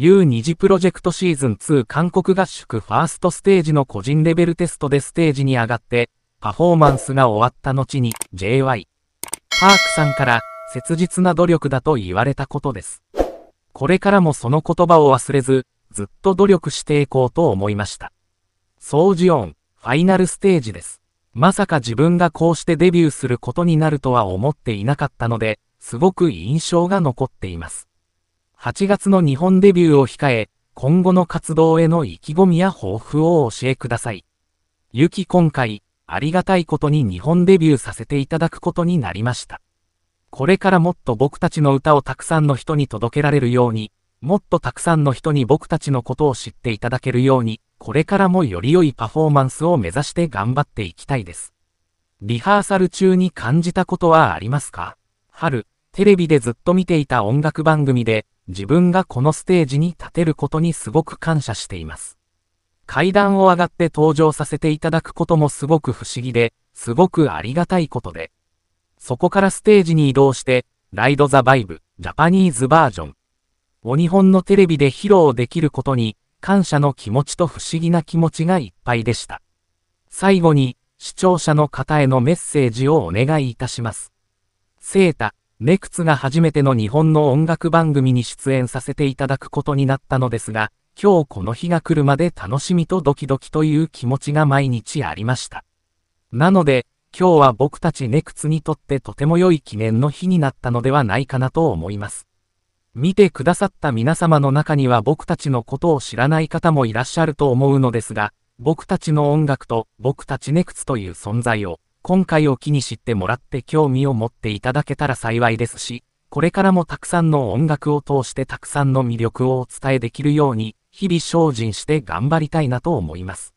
U2 次プロジェクトシーズン2韓国合宿ファーストステージの個人レベルテストでステージに上がって、パフォーマンスが終わった後に JY。パークさんから切実な努力だと言われたことです。これからもその言葉を忘れず、ずっと努力していこうと思いました。掃除ジオン、ファイナルステージです。まさか自分がこうしてデビューすることになるとは思っていなかったので、すごく印象が残っています。8月の日本デビューを控え、今後の活動への意気込みや抱負を教えください。ゆき今回、ありがたいことに日本デビューさせていただくことになりました。これからもっと僕たちの歌をたくさんの人に届けられるように、もっとたくさんの人に僕たちのことを知っていただけるように、これからもより良いパフォーマンスを目指して頑張っていきたいです。リハーサル中に感じたことはありますか春、テレビでずっと見ていた音楽番組で、自分がこのステージに立てることにすごく感謝しています。階段を上がって登場させていただくこともすごく不思議で、すごくありがたいことで。そこからステージに移動して、ライド・ザ・バイブ、ジャパニーズバージョン。お日本のテレビで披露できることに、感謝の気持ちと不思議な気持ちがいっぱいでした。最後に、視聴者の方へのメッセージをお願いいたします。セータ、ネクツが初めての日本の音楽番組に出演させていただくことになったのですが、今日この日が来るまで楽しみとドキドキという気持ちが毎日ありました。なので、今日は僕たちネクツにとってとても良い記念の日になったのではないかなと思います。見てくださった皆様の中には僕たちのことを知らない方もいらっしゃると思うのですが、僕たちの音楽と僕たちネクツという存在を今回を機に知ってもらって興味を持っていただけたら幸いですし、これからもたくさんの音楽を通してたくさんの魅力をお伝えできるように、日々精進して頑張りたいなと思います。